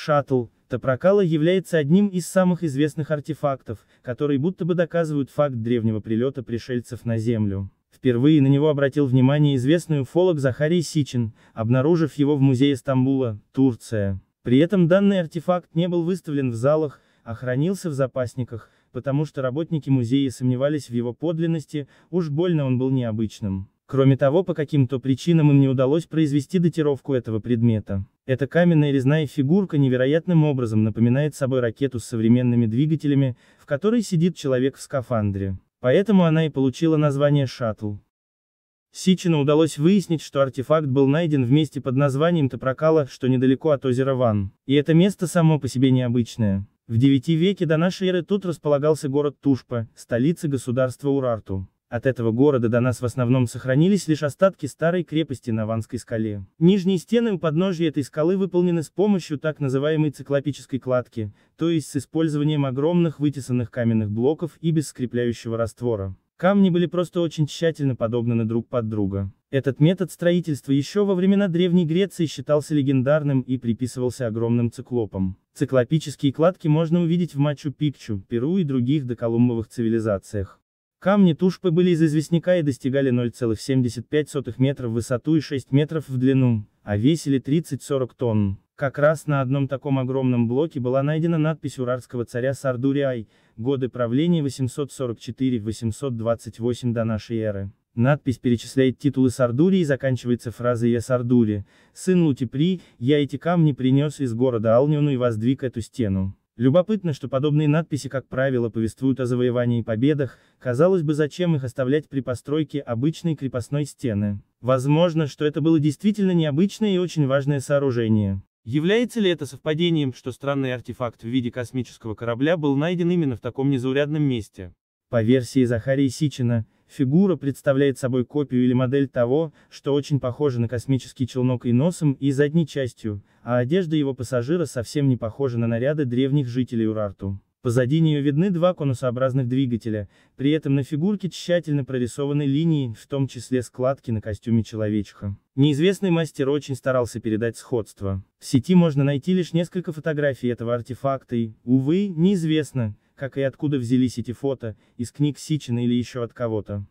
Шаттл, Топрокала является одним из самых известных артефактов, которые будто бы доказывают факт древнего прилета пришельцев на Землю. Впервые на него обратил внимание известный уфолог Захарий Сичин, обнаружив его в музее Стамбула, Турция. При этом данный артефакт не был выставлен в залах, а хранился в запасниках, потому что работники музея сомневались в его подлинности, уж больно он был необычным. Кроме того, по каким-то причинам им не удалось произвести датировку этого предмета. Эта каменная резная фигурка невероятным образом напоминает собой ракету с современными двигателями, в которой сидит человек в скафандре. Поэтому она и получила название «шаттл». Сичину удалось выяснить, что артефакт был найден в месте под названием Топрокала, что недалеко от озера Ван. И это место само по себе необычное. В IX веке до нашей эры тут располагался город Тушпа, столица государства Урарту. От этого города до нас в основном сохранились лишь остатки старой крепости на Ванской скале. Нижние стены у подножья этой скалы выполнены с помощью так называемой циклопической кладки, то есть с использованием огромных вытесанных каменных блоков и без скрепляющего раствора. Камни были просто очень тщательно подогнаны друг под друга. Этот метод строительства еще во времена Древней Греции считался легендарным и приписывался огромным циклопам. Циклопические кладки можно увидеть в Мачу-Пикчу, Перу и других доколумбовых цивилизациях. Камни Тушпы были из известняка и достигали 0,75 метра в высоту и 6 метров в длину, а весили 30-40 тонн. Как раз на одном таком огромном блоке была найдена надпись урарского царя Сардуриай, годы правления 844-828 до нашей эры. Надпись перечисляет титулы Сардури и заканчивается фразой «Я Сардури, сын Лутипри, я эти камни принес из города Алниону и воздвиг эту стену». Любопытно, что подобные надписи, как правило, повествуют о завоевании и победах, казалось бы, зачем их оставлять при постройке обычной крепостной стены. Возможно, что это было действительно необычное и очень важное сооружение. Является ли это совпадением, что странный артефакт в виде космического корабля был найден именно в таком незаурядном месте? По версии Захария Сичина, Фигура представляет собой копию или модель того, что очень похоже на космический челнок и носом, и задней частью, а одежда его пассажира совсем не похожа на наряды древних жителей Урарту. Позади нее видны два конусообразных двигателя, при этом на фигурке тщательно прорисованы линии, в том числе складки на костюме человечка. Неизвестный мастер очень старался передать сходство. В сети можно найти лишь несколько фотографий этого артефакта и, увы, неизвестно, как и откуда взялись эти фото, из книг Сичина или еще от кого-то.